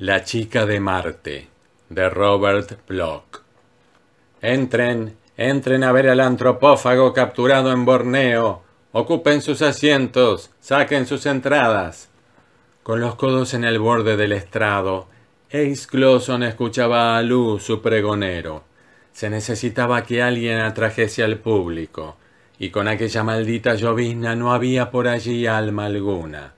La chica de Marte, de Robert Bloch. Entren, entren a ver al antropófago capturado en Borneo. Ocupen sus asientos, saquen sus entradas. Con los codos en el borde del estrado, Ace Glosson escuchaba a luz su pregonero. Se necesitaba que alguien atrajese al público, y con aquella maldita llovizna no había por allí alma alguna.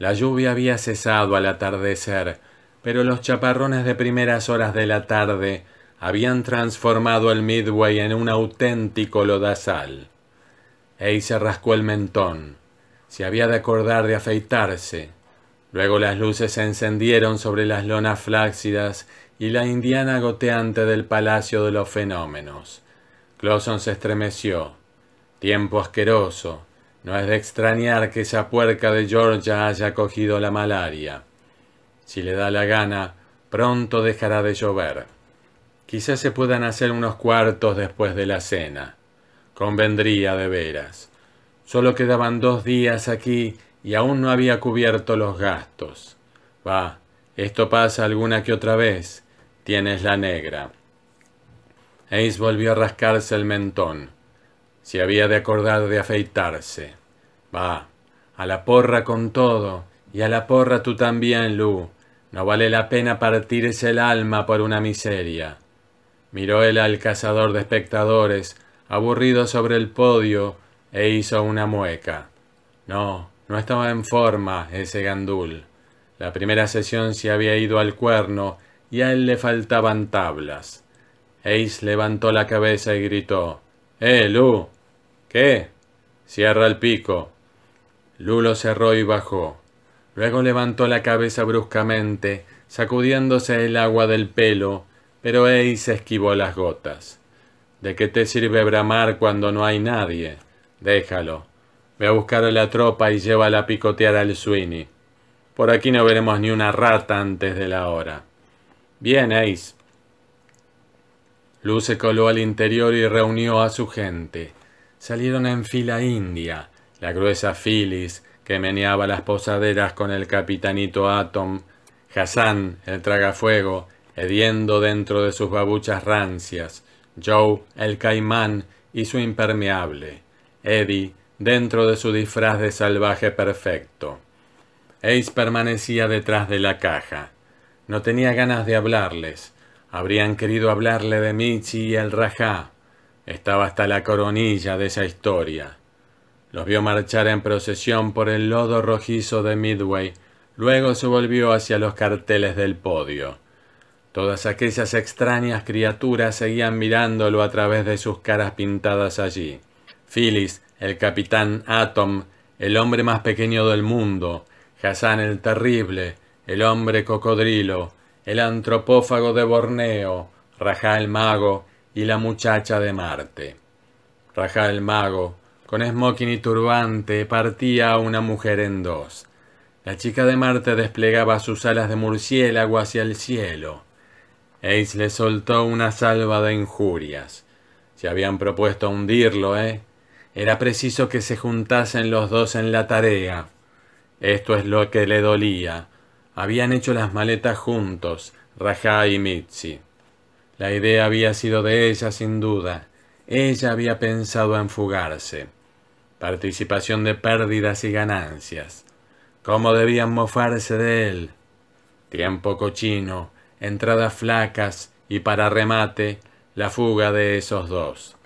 La lluvia había cesado al atardecer, pero los chaparrones de primeras horas de la tarde habían transformado el Midway en un auténtico lodazal. Ey se rascó el mentón. Se había de acordar de afeitarse. Luego las luces se encendieron sobre las lonas flácidas y la indiana goteante del palacio de los fenómenos. Closon se estremeció. Tiempo asqueroso. No es de extrañar que esa puerca de Georgia haya cogido la malaria. Si le da la gana, pronto dejará de llover. Quizás se puedan hacer unos cuartos después de la cena. Convendría de veras. Solo quedaban dos días aquí y aún no había cubierto los gastos. Va, esto pasa alguna que otra vez. Tienes la negra. Ace volvió a rascarse el mentón. Se había de acordar de afeitarse. Va, a la porra con todo, y a la porra tú también, Lu. No vale la pena partirse el alma por una miseria. Miró él al cazador de espectadores, aburrido sobre el podio, e hizo una mueca. No, no estaba en forma ese gandul. La primera sesión se había ido al cuerno y a él le faltaban tablas. Ace levantó la cabeza y gritó ¡Eh, Lú! ¿Qué? Cierra el pico. Lú lo cerró y bajó. Luego levantó la cabeza bruscamente, sacudiéndose el agua del pelo, pero Ace esquivó las gotas. ¿De qué te sirve bramar cuando no hay nadie? Déjalo. Ve a buscar a la tropa y llévala a picotear al Sweeney. Por aquí no veremos ni una rata antes de la hora. Bien, Ace. Luz se coló al interior y reunió a su gente. Salieron en fila india, la gruesa Phyllis, que meneaba las posaderas con el capitanito Atom, Hassan, el tragafuego, hediendo dentro de sus babuchas rancias, Joe, el caimán, y su impermeable, Eddie, dentro de su disfraz de salvaje perfecto. Ace permanecía detrás de la caja. No tenía ganas de hablarles. Habrían querido hablarle de Michi y el Rajá. Estaba hasta la coronilla de esa historia. Los vio marchar en procesión por el lodo rojizo de Midway, luego se volvió hacia los carteles del podio. Todas aquellas extrañas criaturas seguían mirándolo a través de sus caras pintadas allí. Phyllis, el capitán Atom, el hombre más pequeño del mundo, Hassan el terrible, el hombre cocodrilo, el antropófago de Borneo, Rajá el mago y la muchacha de Marte. Rajá el mago, con smoking y turbante partía una mujer en dos. La chica de Marte desplegaba sus alas de murciélago hacia el cielo. Ace le soltó una salva de injurias. Se habían propuesto hundirlo, ¿eh? Era preciso que se juntasen los dos en la tarea. Esto es lo que le dolía. Habían hecho las maletas juntos, Rajá y Mitzi. La idea había sido de ella sin duda. Ella había pensado en fugarse participación de pérdidas y ganancias. ¿Cómo debían mofarse de él? Tiempo cochino, entradas flacas y para remate, la fuga de esos dos.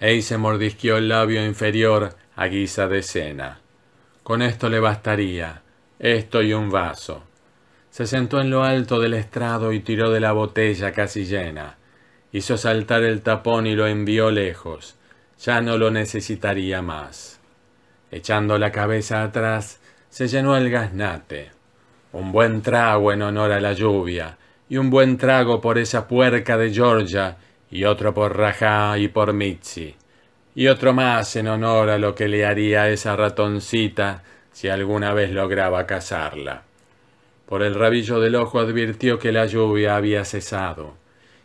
Ey se mordisqueó el labio inferior a guisa de cena. Con esto le bastaría, esto y un vaso. Se sentó en lo alto del estrado y tiró de la botella casi llena. Hizo saltar el tapón y lo envió lejos ya no lo necesitaría más. Echando la cabeza atrás, se llenó el gaznate. Un buen trago en honor a la lluvia, y un buen trago por esa puerca de Georgia, y otro por Rajá y por Mitzi, y otro más en honor a lo que le haría esa ratoncita si alguna vez lograba cazarla. Por el rabillo del ojo advirtió que la lluvia había cesado,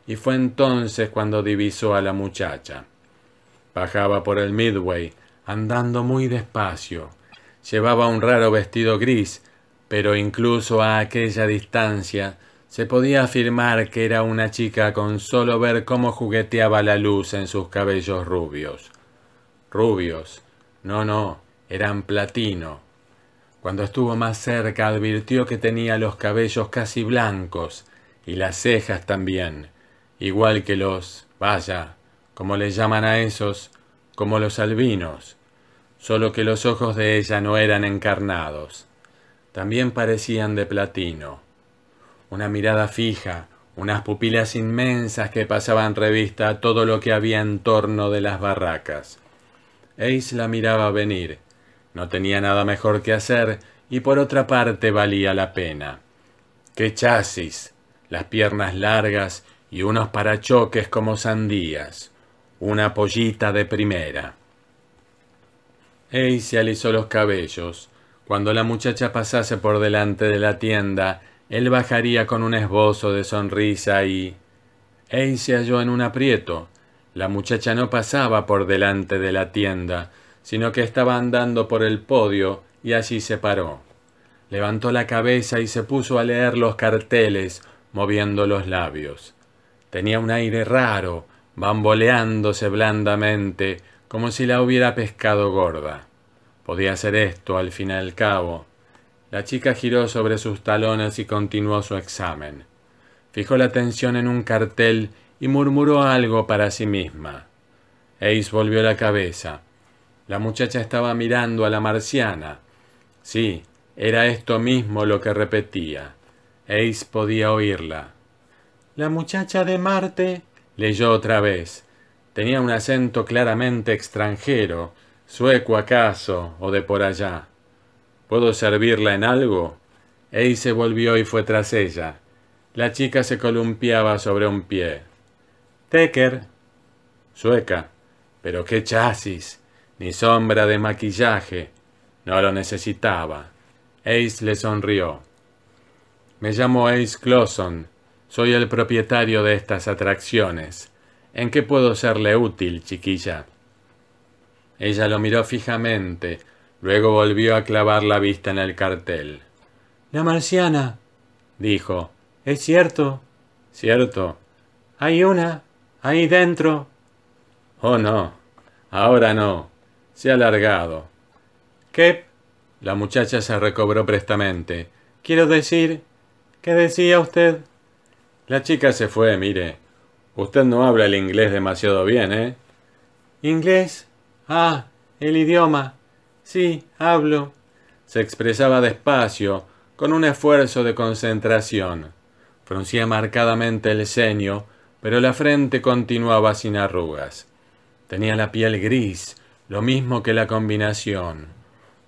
y fue entonces cuando divisó a la muchacha. Bajaba por el Midway, andando muy despacio. Llevaba un raro vestido gris, pero incluso a aquella distancia se podía afirmar que era una chica con solo ver cómo jugueteaba la luz en sus cabellos rubios. Rubios. No, no, eran platino. Cuando estuvo más cerca advirtió que tenía los cabellos casi blancos y las cejas también, igual que los, vaya, como le llaman a esos, como los albinos, solo que los ojos de ella no eran encarnados, también parecían de platino. Una mirada fija, unas pupilas inmensas que pasaban revista a todo lo que había en torno de las barracas. Ace la miraba venir, no tenía nada mejor que hacer y por otra parte valía la pena. ¡Qué chasis! Las piernas largas y unos parachoques como sandías una pollita de primera. Ey se alisó los cabellos. Cuando la muchacha pasase por delante de la tienda, él bajaría con un esbozo de sonrisa y... Ey se halló en un aprieto. La muchacha no pasaba por delante de la tienda, sino que estaba andando por el podio y allí se paró. Levantó la cabeza y se puso a leer los carteles, moviendo los labios. Tenía un aire raro, bamboleándose blandamente, como si la hubiera pescado gorda. Podía ser esto, al fin y al cabo. La chica giró sobre sus talones y continuó su examen. Fijó la atención en un cartel y murmuró algo para sí misma. Ace volvió la cabeza. La muchacha estaba mirando a la marciana. Sí, era esto mismo lo que repetía. Ace podía oírla. La muchacha de Marte leyó otra vez. Tenía un acento claramente extranjero, sueco acaso, o de por allá. ¿Puedo servirla en algo? Ace se volvió y fue tras ella. La chica se columpiaba sobre un pie. Teker. Sueca. Pero qué chasis. Ni sombra de maquillaje. No lo necesitaba. Ace le sonrió. Me llamo Ace klosson soy el propietario de estas atracciones. ¿En qué puedo serle útil, chiquilla? Ella lo miró fijamente, luego volvió a clavar la vista en el cartel. La marciana, dijo. ¿Es cierto? Cierto. Hay una, ahí dentro. Oh, no. Ahora no. Se ha alargado. ¿Qué? La muchacha se recobró prestamente. Quiero decir, ¿qué decía usted? La chica se fue, mire. Usted no habla el inglés demasiado bien, ¿eh? ¿Inglés? Ah, el idioma. Sí, hablo. Se expresaba despacio, con un esfuerzo de concentración. Fruncía marcadamente el ceño, pero la frente continuaba sin arrugas. Tenía la piel gris, lo mismo que la combinación.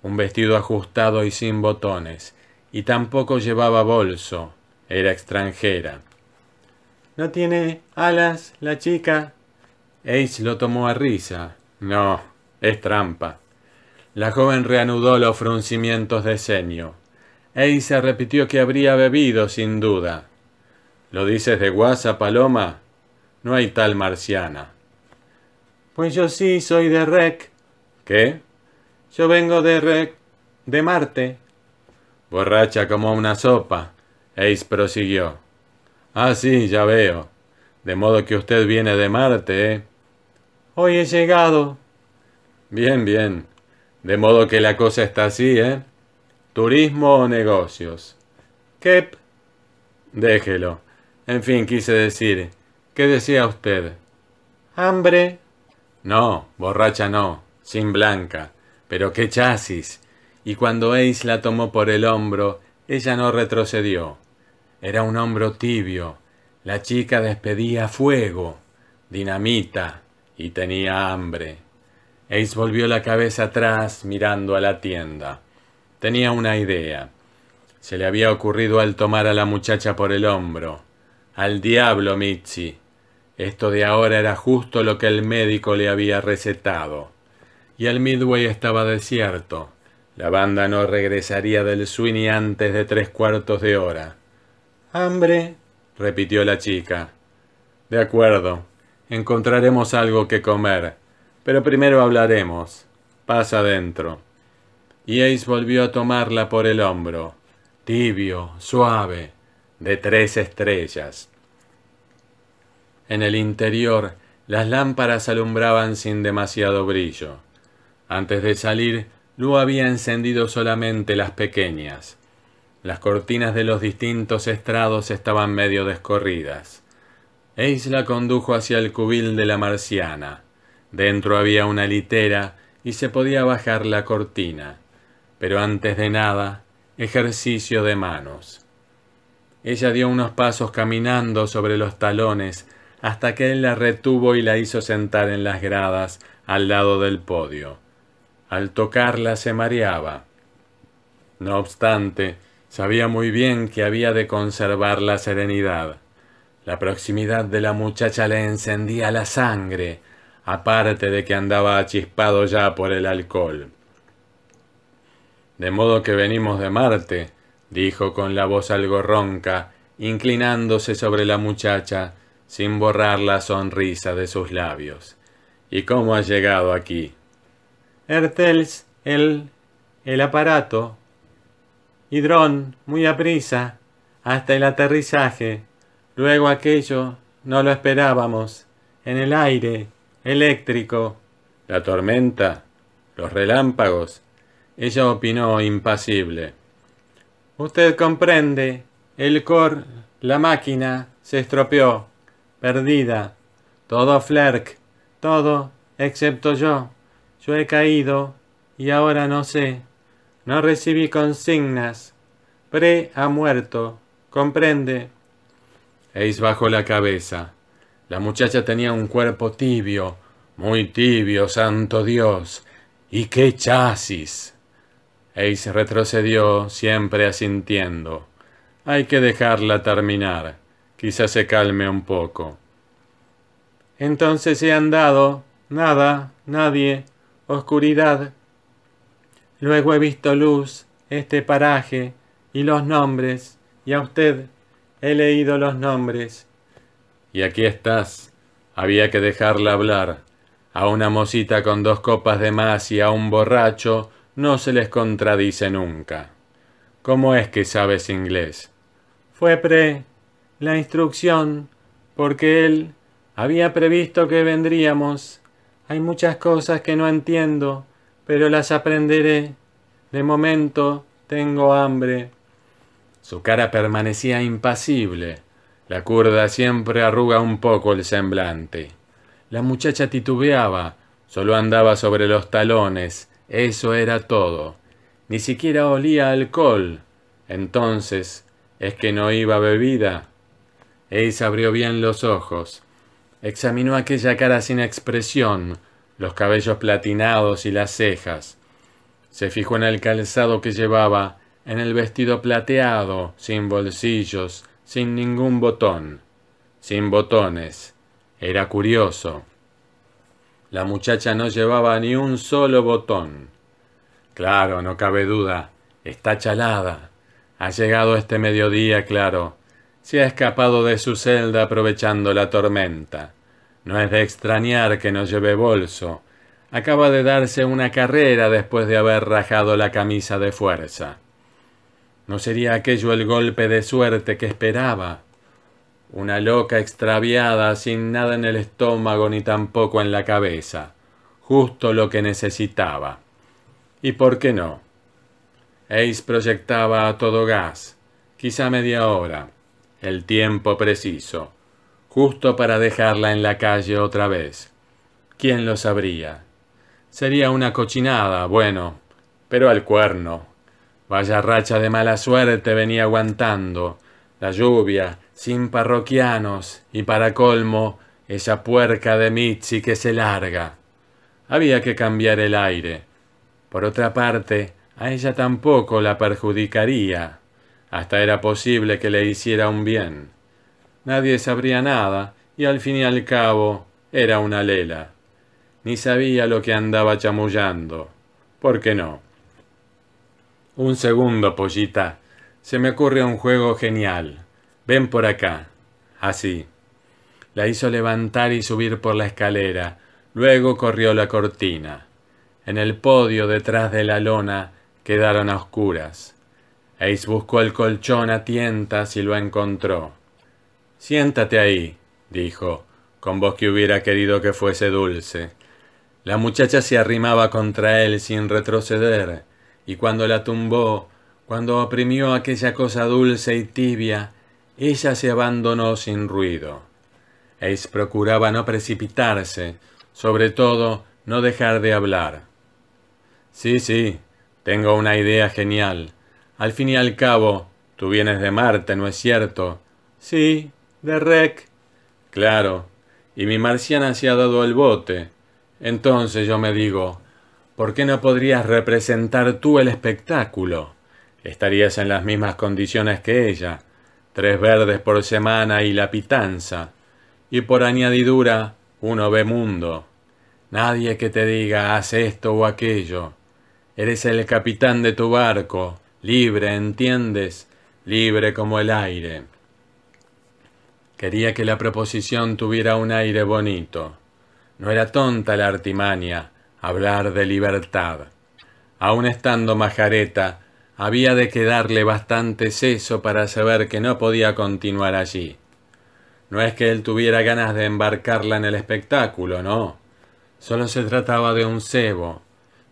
Un vestido ajustado y sin botones, y tampoco llevaba bolso. Era extranjera. No tiene alas la chica. Ace lo tomó a risa. No, es trampa. La joven reanudó los fruncimientos de ceño. Ace repitió que habría bebido, sin duda. ¿Lo dices de guasa, Paloma? No hay tal marciana. Pues yo sí soy de Rec. ¿Qué? Yo vengo de Rec. de Marte. Borracha como una sopa, Ace prosiguió. Ah, sí, ya veo. De modo que usted viene de Marte, ¿eh? Hoy he llegado. Bien, bien. De modo que la cosa está así, ¿eh? ¿Turismo o negocios? ¿Qué? Déjelo. En fin, quise decir. ¿Qué decía usted? ¿Hambre? No, borracha no, sin blanca. Pero qué chasis. Y cuando Ace la tomó por el hombro, ella no retrocedió. Era un hombro tibio. La chica despedía fuego, dinamita, y tenía hambre. Ace volvió la cabeza atrás mirando a la tienda. Tenía una idea. Se le había ocurrido al tomar a la muchacha por el hombro. Al diablo, Mitzi. Esto de ahora era justo lo que el médico le había recetado. Y el Midway estaba desierto. La banda no regresaría del Sweeney antes de tres cuartos de hora. ¿Hambre? repitió la chica. De acuerdo. Encontraremos algo que comer. Pero primero hablaremos. Pasa adentro. Y Ace volvió a tomarla por el hombro. Tibio, suave, de tres estrellas. En el interior, las lámparas alumbraban sin demasiado brillo. Antes de salir, Lu había encendido solamente las pequeñas. Las cortinas de los distintos estrados estaban medio descorridas. Eis la condujo hacia el cubil de la marciana. Dentro había una litera y se podía bajar la cortina. Pero antes de nada, ejercicio de manos. Ella dio unos pasos caminando sobre los talones hasta que él la retuvo y la hizo sentar en las gradas al lado del podio. Al tocarla se mareaba. No obstante, Sabía muy bien que había de conservar la serenidad. La proximidad de la muchacha le encendía la sangre, aparte de que andaba achispado ya por el alcohol. De modo que venimos de Marte, dijo con la voz algo ronca, inclinándose sobre la muchacha, sin borrar la sonrisa de sus labios. ¿Y cómo ha llegado aquí? Ertels, el... el aparato, Hidrón, muy prisa, hasta el aterrizaje. Luego aquello no lo esperábamos. En el aire, eléctrico. La tormenta, los relámpagos. Ella opinó impasible. Usted comprende, el cor, la máquina, se estropeó, perdida. Todo flerk, todo, excepto yo. Yo he caído y ahora no sé. No recibí consignas. Pre ha muerto. Comprende. Eis bajó la cabeza. La muchacha tenía un cuerpo tibio, muy tibio, santo Dios. ¿Y qué chasis? Ace retrocedió, siempre asintiendo. Hay que dejarla terminar. Quizás se calme un poco. Entonces he andado. Nada, nadie. Oscuridad. Luego he visto luz, este paraje, y los nombres, y a usted he leído los nombres. Y aquí estás. Había que dejarle hablar. A una mocita con dos copas de más y a un borracho no se les contradice nunca. ¿Cómo es que sabes inglés? Fue pre la instrucción, porque él había previsto que vendríamos. Hay muchas cosas que no entiendo pero las aprenderé. De momento tengo hambre. Su cara permanecía impasible. La curda siempre arruga un poco el semblante. La muchacha titubeaba, solo andaba sobre los talones, eso era todo. Ni siquiera olía alcohol. Entonces, ¿es que no iba bebida? Ace abrió bien los ojos. Examinó aquella cara sin expresión, los cabellos platinados y las cejas. Se fijó en el calzado que llevaba, en el vestido plateado, sin bolsillos, sin ningún botón, sin botones. Era curioso. La muchacha no llevaba ni un solo botón. Claro, no cabe duda, está chalada. Ha llegado este mediodía, claro. Se ha escapado de su celda aprovechando la tormenta. No es de extrañar que no lleve bolso. Acaba de darse una carrera después de haber rajado la camisa de fuerza. ¿No sería aquello el golpe de suerte que esperaba? Una loca extraviada sin nada en el estómago ni tampoco en la cabeza. Justo lo que necesitaba. ¿Y por qué no? Ace proyectaba a todo gas, quizá media hora, el tiempo preciso justo para dejarla en la calle otra vez. ¿Quién lo sabría? Sería una cochinada, bueno, pero al cuerno. Vaya racha de mala suerte venía aguantando. La lluvia, sin parroquianos, y para colmo, esa puerca de Mitzi que se larga. Había que cambiar el aire. Por otra parte, a ella tampoco la perjudicaría. Hasta era posible que le hiciera un bien nadie sabría nada, y al fin y al cabo era una lela. Ni sabía lo que andaba chamullando. ¿Por qué no? Un segundo, pollita. Se me ocurre un juego genial. Ven por acá. Así. La hizo levantar y subir por la escalera. Luego corrió la cortina. En el podio detrás de la lona quedaron a oscuras. Ace buscó el colchón a tientas y lo encontró. Siéntate ahí, dijo, con voz que hubiera querido que fuese dulce. La muchacha se arrimaba contra él sin retroceder, y cuando la tumbó, cuando oprimió aquella cosa dulce y tibia, ella se abandonó sin ruido. Ace procuraba no precipitarse, sobre todo no dejar de hablar. Sí, sí, tengo una idea genial. Al fin y al cabo, tú vienes de Marte, ¿no es cierto? Sí, de Rec. Claro, y mi marciana se ha dado el bote. Entonces yo me digo, ¿por qué no podrías representar tú el espectáculo? Estarías en las mismas condiciones que ella, tres verdes por semana y la pitanza, y por añadidura uno ve mundo. Nadie que te diga haz esto o aquello. Eres el capitán de tu barco, libre, ¿entiendes? Libre como el aire. Quería que la proposición tuviera un aire bonito. No era tonta la artimaña, hablar de libertad. Aun estando majareta, había de quedarle bastante seso para saber que no podía continuar allí. No es que él tuviera ganas de embarcarla en el espectáculo, no. Solo se trataba de un cebo,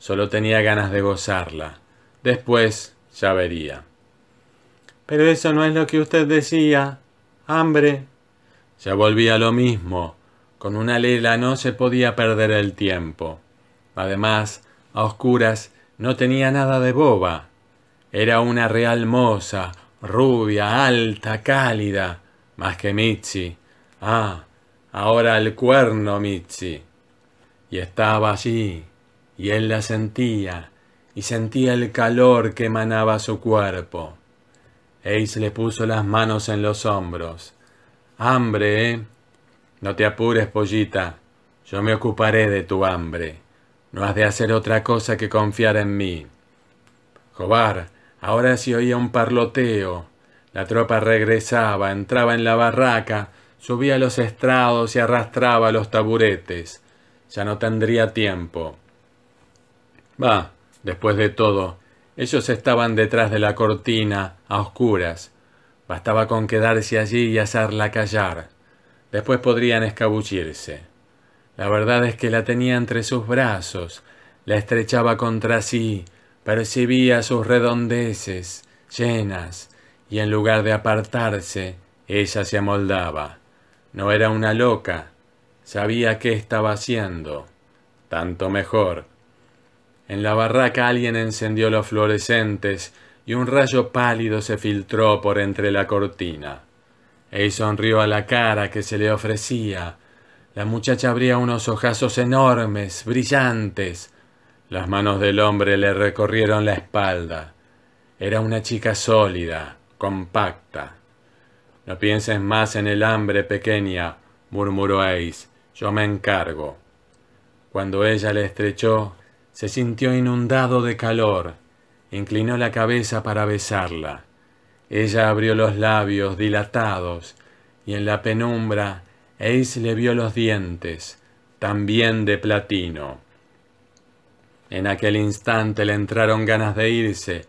solo tenía ganas de gozarla. Después ya vería. Pero eso no es lo que usted decía. Hambre, se volvía lo mismo. Con una lela no se podía perder el tiempo. Además, a oscuras no tenía nada de boba. Era una real moza, rubia, alta, cálida, más que Mitzi. Ah, ahora el cuerno Mitzi. Y estaba allí, y él la sentía, y sentía el calor que emanaba su cuerpo. Ace le puso las manos en los hombros. Hambre, ¿eh? No te apures, pollita. Yo me ocuparé de tu hambre. No has de hacer otra cosa que confiar en mí. Jobar, ahora se oía un parloteo. La tropa regresaba, entraba en la barraca, subía los estrados y arrastraba los taburetes. Ya no tendría tiempo. Va, después de todo, ellos estaban detrás de la cortina, a oscuras. Bastaba con quedarse allí y hacerla callar. Después podrían escabullirse. La verdad es que la tenía entre sus brazos, la estrechaba contra sí, percibía sus redondeces, llenas, y en lugar de apartarse, ella se amoldaba. No era una loca, sabía qué estaba haciendo. Tanto mejor. En la barraca alguien encendió los fluorescentes, y un rayo pálido se filtró por entre la cortina. Él sonrió a la cara que se le ofrecía. La muchacha abría unos ojazos enormes, brillantes. Las manos del hombre le recorrieron la espalda. Era una chica sólida, compacta. No pienses más en el hambre, pequeña, murmuró Ace. Yo me encargo. Cuando ella le estrechó, se sintió inundado de calor. Inclinó la cabeza para besarla. Ella abrió los labios dilatados y en la penumbra Ace le vio los dientes, también de platino. En aquel instante le entraron ganas de irse,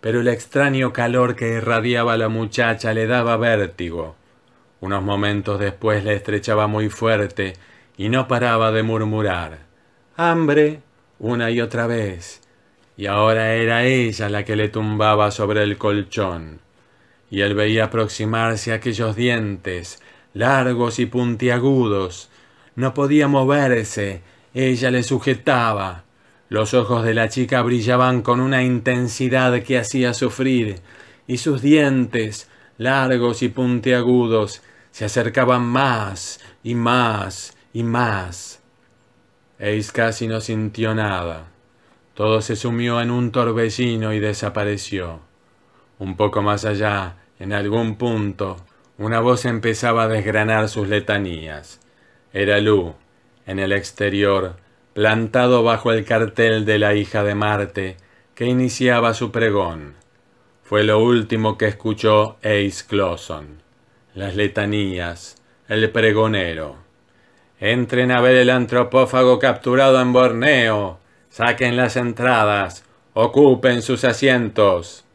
pero el extraño calor que irradiaba la muchacha le daba vértigo. Unos momentos después la estrechaba muy fuerte y no paraba de murmurar. Hambre una y otra vez y ahora era ella la que le tumbaba sobre el colchón, y él veía aproximarse aquellos dientes, largos y puntiagudos. No podía moverse, ella le sujetaba. Los ojos de la chica brillaban con una intensidad que hacía sufrir, y sus dientes, largos y puntiagudos, se acercaban más y más y más. eis casi no sintió nada. Todo se sumió en un torbellino y desapareció. Un poco más allá, en algún punto, una voz empezaba a desgranar sus letanías. Era Lu, en el exterior, plantado bajo el cartel de la hija de Marte, que iniciaba su pregón. Fue lo último que escuchó Ace Clawson. Las letanías, el pregonero. Entren a ver el antropófago capturado en Borneo. Saquen las entradas. Ocupen sus asientos.